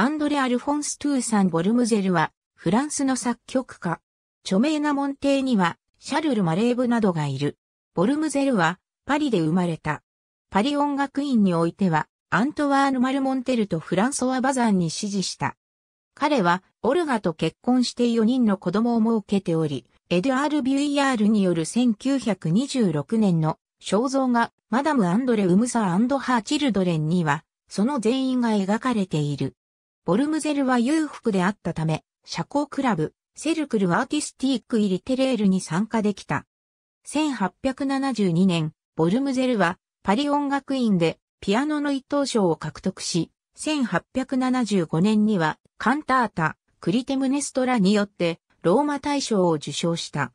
アンドレ・アルフォンス・トゥーサン・ボルムゼルは、フランスの作曲家。著名な門弟には、シャルル・マレーブなどがいる。ボルムゼルは、パリで生まれた。パリ音楽院においては、アントワーヌ・マルモンテルとフランソワ・バザンに支持した。彼は、オルガと結婚して4人の子供を設けており、エドアール・ビュイヤールによる1926年の肖像画、マダム・アンドレ・ウムサ・アンド・ハー・チルドレンには、その全員が描かれている。ボルムゼルは裕福であったため、社交クラブ、セルクルアーティスティックイリテレールに参加できた。1872年、ボルムゼルはパリ音楽院でピアノの一等賞を獲得し、1875年にはカンタータ、クリテムネストラによってローマ大賞を受賞した。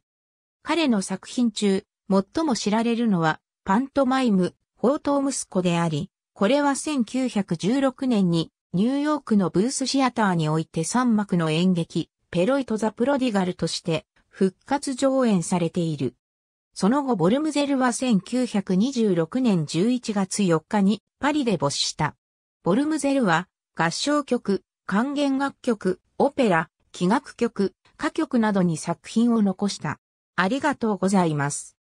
彼の作品中、最も知られるのはパントマイム、宝刀息子であり、これは1916年にニューヨークのブースシアターにおいて3幕の演劇、ペロイト・ザ・プロディガルとして復活上演されている。その後ボルムゼルは1926年11月4日にパリで没した。ボルムゼルは合唱曲、還元楽曲、オペラ、器楽曲、歌曲などに作品を残した。ありがとうございます。